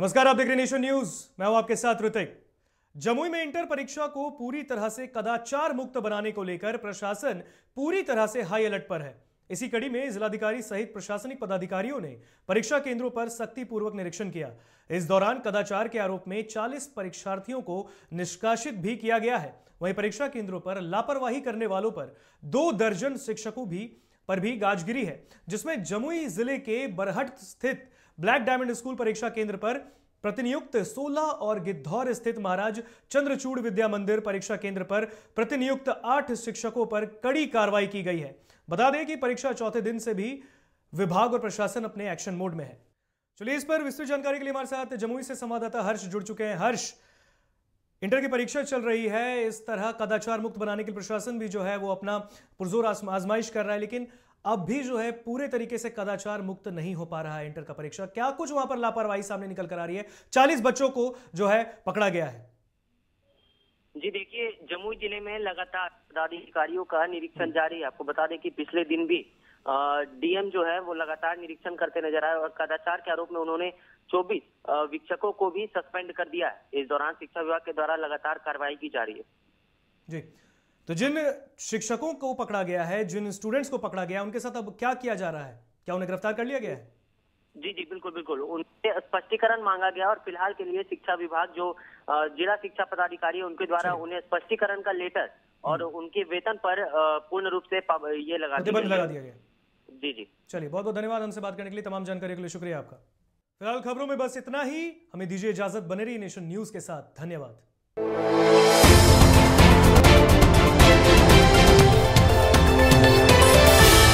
नमस्कार आप देख रहे नेशन न्यूज मैं हूं आपके साथ ऋतिक जमुई में इंटर परीक्षा को पूरी तरह से कदाचार मुक्त बनाने को लेकर प्रशासन पूरी तरह से हाई अलर्ट पर है इसी कड़ी में जिलाधिकारी सहित प्रशासनिक पदाधिकारियों ने परीक्षा केंद्रों पर सख्ती पूर्वक निरीक्षण किया इस दौरान कदाचार के आरोप में 40 परीक्षार्थियों को निष्कासित भी किया गया है वहीं परीक्षा केंद्रों पर लापरवाही करने वालों पर दो दर्जन शिक्षकों भी पर भी गाजगिरी है जिसमें जमुई जिले के बरहट स्थित ब्लैक डायमंड स्कूल परीक्षा केंद्र पर प्रतिनियुक्त सोलह और गिद्धौर स्थित महाराज चंद्रचूड़ विद्या मंदिर परीक्षा केंद्र पर प्रतिनियुक्त आठ शिक्षकों पर कड़ी कार्रवाई की गई है बता दें कि परीक्षा चौथे दिन से भी विभाग और प्रशासन अपने एक्शन मोड में है चलिए इस पर विस्तृत जानकारी के लिए हमारे साथ जमुई से संवाददाता हर्ष जुड़ चुके हैं हर्ष इंटर की परीक्षा चल रही है इस तरह कदाचार मुक्त बनाने के लिए प्रशासन भी जो है वो अपना पुरजोर आजमाइश कर रहा है लेकिन अब भी जो है पूरे तरीके से कदाचार मुक्त नहीं हो पा रहा है इंटर का परीक्षा क्या कुछ वहां पर लापरवाही सामने निकल कर आ रही है चालीस बच्चों को जो है पकड़ा गया है जी देखिए जम्मू जिले में लगातार पदाधिकारियों का निरीक्षण जारी है आपको बता दें कि पिछले दिन भी डीएम जो है वो लगातार निरीक्षण करते नजर आए और कदाचार के आरोप में उन्होंने 24 शिक्षकों को भी सस्पेंड कर दिया है इस दौरान शिक्षा विभाग के द्वारा लगातार कार्रवाई की जा रही है जी तो जिन शिक्षकों को पकड़ा गया है जिन स्टूडेंट्स को पकड़ा गया उनके साथ अब क्या किया जा रहा है क्या उन्हें गिरफ्तार कर लिया गया है जी जी बिल्कुल बिल्कुल उनसे स्पष्टीकरण मांगा गया और फिलहाल के लिए शिक्षा विभाग जो जिला शिक्षा पदाधिकारी है उनके द्वारा उन्हें स्पष्टीकरण का लेटर और हम्म। उनके वेतन पर पूर्ण रूप से ये लगा दिया लगा दिया गया जी जी चलिए बहुत बहुत धन्यवाद हमसे बात करने के लिए तमाम जानकारी के लिए शुक्रिया आपका फिलहाल खबरों में बस इतना ही हमें दीजिए इजाजत बने रही नेशन न्यूज के साथ धन्यवाद